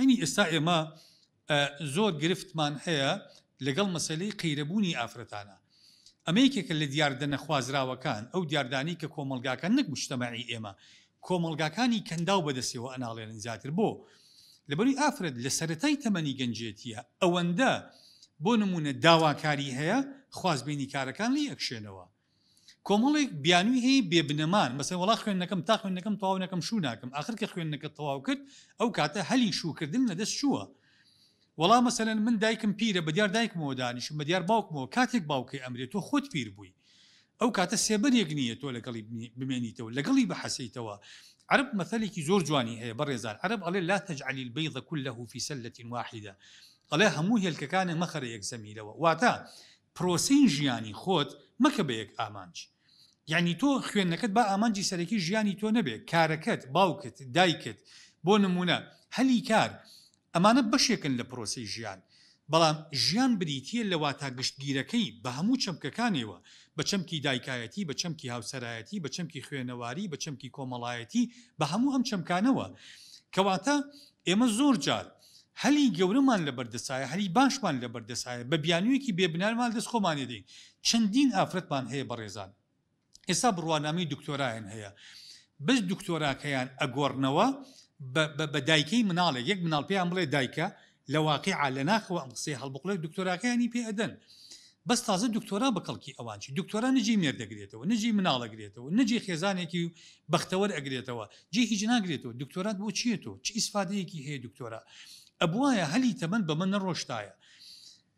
ینی ئێستا ئێمە زۆر گرفتمان هەیە لەگەڵ مەسلەی قیرەبوونی ئافرەتانە ئەمەیکێکە لە دیاردە نەخوازراوەکان ئەو دیاردانی کە کۆمەلگاکان نەک مشتتەمەعی ئێمە کۆمەلگاکانی کەنداو بەدەستەوە ئەناڵێنن زیاتر بۆ لەبەری ئافرەت لە سەتای تەمەنی گەنجێتیە ئەوەندە بۆ نمونە داواکاری هەیە خوازبینی کارەکان لی ئەکشێنەوە کۆمەڵێک بیانوی هەیە بێبنەمان مەسە وڵا خوێنەکەم تا خوێنەکەم تەواونەکەم شو ناکەم آخرکە خوێنەکە تەواو کرد ئەو کاتە هەلی شوکردن لەدەست چووە وڵا مەسەن من دایکم پیرە بە دیار دایکمەوە دانیشم بە دیار باوکمەوە کاتێک باوکی ئەمرێت تۆ خۆت پیر بووی ئەو کاتە سێبەرێک نییە تۆ لەگەڵی بمێنیتەوە لەگەڵی بە حەسەیتەوە عرب مەثلێکی زۆر جوانی هەیە بەڕێزار عرب ئەڵێ لا تەجعلی البيض كله في سلة واحدة ئەڵێ هەموو هێلکەکانە مەخەر یەک زەمیرەوە واتە پرۆسین ژیانی خۆت مەکە بە یەک ئامانج یعنی تۆ خوێندنەکەت بە ئامانجی سەرەکی ژیانی تۆ نەبێت کارەکەت باوکت دایکت بۆ نمونە هەلی کار ئەمانە بەشێکن لە پرۆسی ژیان بەڵام ژیان بریتە لەوا تا گشتگیرەکەی بە هەموو چەمکەکانەوە بە چەمکی دایکایەتی بە چەمکی هاوسەرایەتی بە چەمکی خوێنەواری بە چەمکی کۆمەڵایەتی بە هەموو ئەم چەمکانەوە کەواتە ئێمە زۆر جار هەلی گەورەمان لە بەردەسایە هەلی باشمان لە بەردەسایە بە بیانویەکی بێبنارمان دەست خۆمانێدەین چەندین ئافرەتمان هەیە بە ڕێزان ئێستا بڕوانامی دکتۆراەن هەیە بەس دکتۆراکەیان ئەگۆڕنەوە بە دایکەی مناڵێک یەک مناڵ پێیان بڵێ دایکە لە واقعی علە ناخەوە ئەم قسەی هەڵبقڵێ دکتۆراکەیانی پێ ئەدەن بەس تازە دکتۆرا بەکەڵکی ئەوانچی دکتۆرا نجی مێردەگرێتەوە نجی مناڵەگرێتەوە نجی خێزانێکی و بەختەوەر ئەگرێتەوە جێ هیچ ناگرێتەوە دکتۆرات بۆ چیێت و چ ئیسفادەیەکی هەیە دکتۆرا ئەبواە هەلی تەمەند بە من نەڕۆشتایە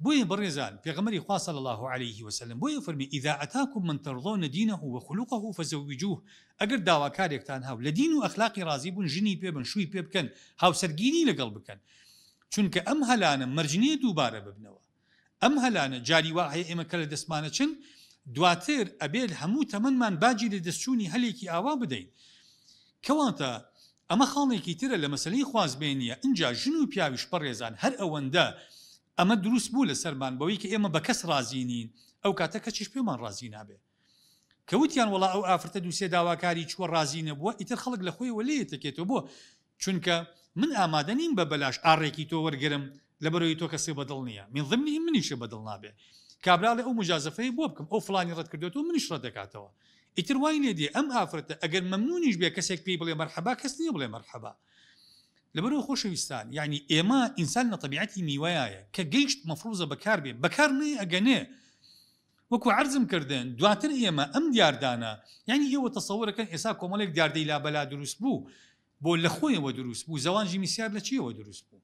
بۆیە بەڕێزان پێغمەری خواصل الله عليه وسلم بۆیە فەرمی ئیدا ئەتاکم من تەڕۆ نەدینە و وەخلوقه و فەزەویجوه ئەگەر داواکارێکتان هاو لە دین و ئەخلاقی رازی بوون ژنی پێ بن شووی پێ بکەن هاوسەرگینی لەگەڵ بکەن چونکە ئەم هەلانە مەرجنیە دووبارە ببنەوە ئەم هەلانە جاری واهەیە ئێمە کە لە دەسمانە چن دواتر ئەبێت هەموو تەمەمان باجی لە دەستچوونی هەلێکی ئاوا بدەین کەواتە ئەمە خاڵێکی ترە لە مەسلەی خوازبێنیە اینجا ژن و پیاویش پەڕێزان هەر ئەوەندە ئەمە دروست بوو لە سەرمان بەوەی کە ئێمە بە کەس رازیینین ئەو کاتە کەچش پێمان رازی نابێ کەوتیان وڵا ئەو ئافرەتە دووسێ داواکاری چوە رازیینە بووە ئیتر خەڵک لە خۆی وەلەیە تەکێتەوە بۆ چونکە من ئامادە نیم بە بەلاش ئاڕێکی تۆ وەرگرم لە بەرەوەی تۆ کەسێ بەدڵ نییە من ضمنی منیشە بەدڵ نابێ کابراڵی ئەو مجازەفەی بۆ بکەم ئەو فلانی ڕەت کردێت و منیش ڕەت دەکاتەوە ئیتر وای لێدی ئەم ئافرەتە ئەگەر مەمنونیش بێ کەسێک پێی بڵێ مەرحەبا کەس نیە بڵێ مەرحەبا لەبەرەوە خۆشەویستان یعنی ئێمە ئینسان لە طبیعەتی میوایە کە گەیشت مەفروزە بەکار بێ بەکار نێ ئەگەنێ وەکو عرزم کردن دواتر ئێمە ئەم دیاردانە یعنی ئێوە تەسەورەکەن ئێسا کۆمەڵێک دیاردەی لا بەلا دروست بوو بۆ لە خۆیەوە دروست بوو زەوانجی میسیار لە چیەوە دروست بوو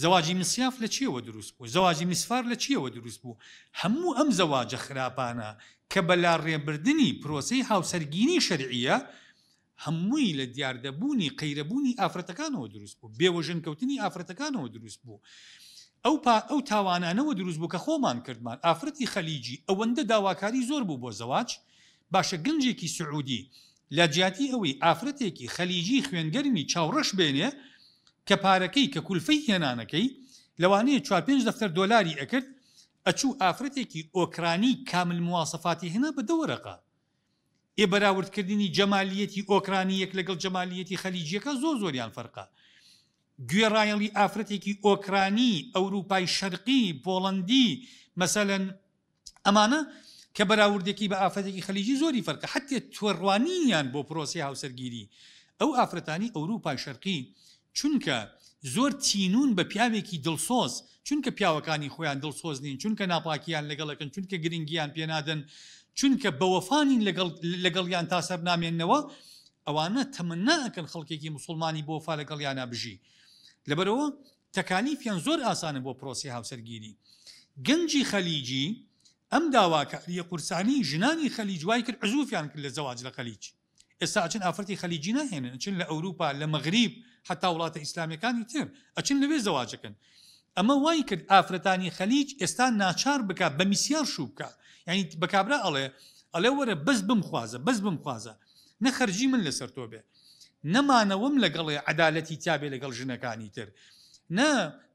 زەواجی مسیاف لە چیەوە دروست بوو زەواجی میسفار لە چیەوە دروست بوو هەموو ئەم زەواجە خراپانە کە بەلا ڕێبردننی پرۆسی هاوسەرگینی شەرعە هەمووی لە دیاردەبوونی قەیرەبوونی ئافرەتەکانەوە دروست بوو بێوەژنکەوتنی ئافرەتەکانەوە دروست بوو. ئەو ئەو تاوانانەوە دروست بوو کە خۆمان کردمان ئافرەتی خەلیجی ئەوەندە داواکاری زۆر بوو بۆ زەواج باشە گنجێکی سعودی لە جیاتی ئەوەی ئافرەتێکی خەلیجی خوێنگەرمی چاوڕش بێنێ کە پارەکەی کە کولفەی هێنانەکەی لەوانەیە 4 دفتەر دلاری ئەکرد ئەچوو ئافرەتێکی ئۆکرانی کامل موواسەفاتی هێنا بە دەوەرەقا ئێ بەراوردکردنی جەمالیەتی ئۆکرانیەک لەگەڵ جەمالیەتی خەلیجیەکە زۆ زۆریان فەرقا گوێڕایەڵی ئافرەتێکی ئۆکرانی ئەوروپای شەرقی پۆڵندی مەسەن ئەمانە کە بەراوردێکی بە ئافرەتێکی خەلیجی زۆری فەرکە حتێ توێڕوانیان بۆ پرۆسی هاوسەرگیری ئەو ئافرەتانی ئەوروپای شەرقی چونکە زۆر تینون بە پیاوێکی دڵسۆز چونکە پیاوەکانی خۆیان دڵسۆز نین چونکە ناپاکیان لەگەڵەکەن چونکە گرنگیان پێنادەن چونکە بەوەفانین لەگەڵیان تا سەر نامێننەوە ئەوانە تەمەناکەن خەڵکێکی مسلمانی بۆ فا لەگەڵیانە بژی لەبەرەوە تەکالیفیان زۆر ئاسانە بۆ پرۆسی هاوسەرگیری گەنجی خەلیجی ئەم داواکاریە قورسانی ژنانی خەلیجوای کرد عزوفیان کرد لە زەواج لە خەلیج ئێستا ئەچن ئافرەتی خەلیجی نهێنن چن لە ئەوروپا لە مەغریب حتا وڵاتە ئیسلامیەکانی تر ئەچن لەوێ زەواجەکەن ئەمە وای کرد ئافرەتانی خەلیج ئێستا ناچار بک بە میسیار شو بکە یعنی بەکبرا ئەڵێ ئەلێ وەرە بەس بمخوازە بەس بمخوازە نەخەرجی من لەسەر تۆ بێ نەمانەوەم لەگەڵێ عدالەتی تابێ لەگەڵ ژنەکانی تر نە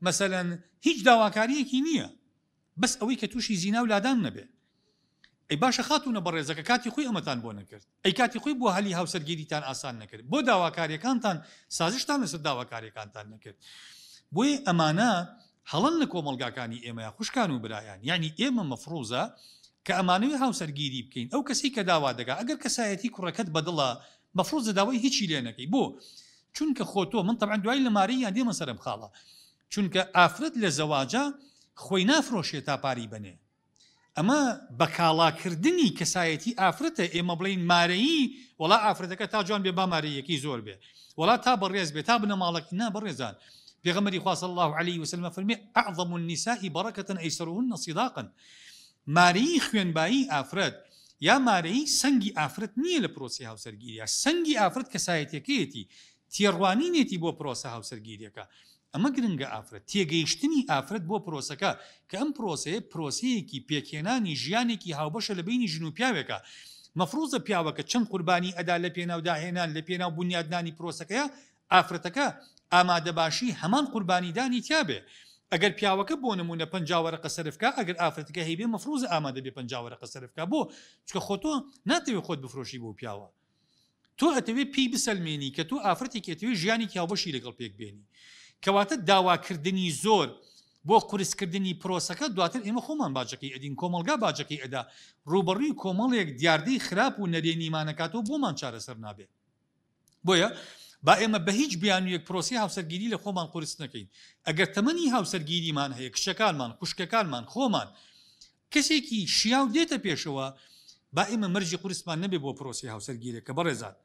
مەسەەن هیچ داواکاریەکی نییە بەس ئەوەی کە تووشی زینا و لادان نەبێت ئەی باشە خاتونە بە ڕێزەکە کاتی خۆی ئەمەتان بۆ نەکرد ئەی کاتی خۆی بۆ هەلی هاوسەرگیریتان ئاسان نەکرد بۆ داواکاریەکانتان سازشتان لەسەر داواکاریەکانتان نەکرد بۆی ئەمانە هەڵن لە کۆمەلگاکانی ئێمە خوشکان و برایان یعنی ئێمە مەفرۆزە کە ئەمانوی هاوسەرگیری بکەین ئەو کەسی کە داوا دەگا ئەگەر کەسایەتی کوڕەکەت بەدڵە مەفرۆزە داوای هیچی لێنەکەی بۆ چونکە خۆتۆ من تەعاان دوای لە ماری یان دێمە سەرم خاڵە چونکە ئافرەت لە زەواجە خۆی نافرۆشێت تا پاری بنێ ئەمە بە کاڵاکردنی کەسایەتی ئافرەتە ئێمە بڵین مارەیی وڵا ئافرەتەکە تا جوان بێ بامارەیەکی زۆر بێ وڵات تا بەڕێز بێ تا بنە ماڵکی نا بەڕێزان پێغمەری خواص الله عليه وسلم فەرمی ئەعظم النساء بەڕەکەتن ئەیسرون نصیداقن مارەی خوێنبایی ئافرەت یا مارەی سەنگی ئافرەت نییە لە پرۆسی هاوسەرگیریە سەنگی ئافرەت کەسایەتەکەیەتی تێڕوانینێتی بۆ پرۆسە هاوسەرگیریەکە ئەمە گرنگە ئافرەت تێگەیشتنی ئافرەت بۆ پرۆسەکە کە ئەم پرۆسەیە پرۆسەیەکی پێکێنانی ژیانێکی هاوبەشە لە بینی ژن و پیاوێکە مەفروزە پیاوەکە چەند قوربانی ئەدا لە پێناوداهێنان لە پێناو بنیاددانی پرۆسەکەە ئافرەتەکە ئامادەباشی هەمان قوربانیدانی تیاابێ. ئەگەر پیاوەکە بۆ نمونە پنجاوەرە قەسەرفکە ئەگەر ئافرەتەکە هەیبێ مەفروز ئامادە بێ پنجاوەرە قەسەرفکە بۆ چکە خۆتۆ ناتەوێت خۆت بفرۆشی بۆ پیاوە. تۆ ئەتەوێت پێی بسەلمێنی کە تۆ ئافرەتێکێتەوەی ژیانی کیاوەشی لەگەڵ پێک بێنی. کەواتە داواکردنی زۆر بۆ قورسکردنی پرۆسەکە دواتر ئێمە خۆمان باجەکەی ئەدین کۆمەلگا باجەکەی ئەدا ڕوبڕی کۆمەڵێک دیاردەی خراپ و نەرێ نیمانەکاتەوە بۆمان چارەسەر نابێت بۆیە با ئێمە بە هیچ بیانویەک پرۆسی هاوسەرگیری لە خۆمان قرس نەکەین ئەگەر تەمەنی هاوسەرگیریمان هەیە کشەکانمان خوشکەکانمان خۆمان کەسێکی شیاو دێتە پێشەوە با ئێمە مەرجی قورسمان نەبێ بۆ پرۆسی هاوسەرگیرە کە بەڕێزان.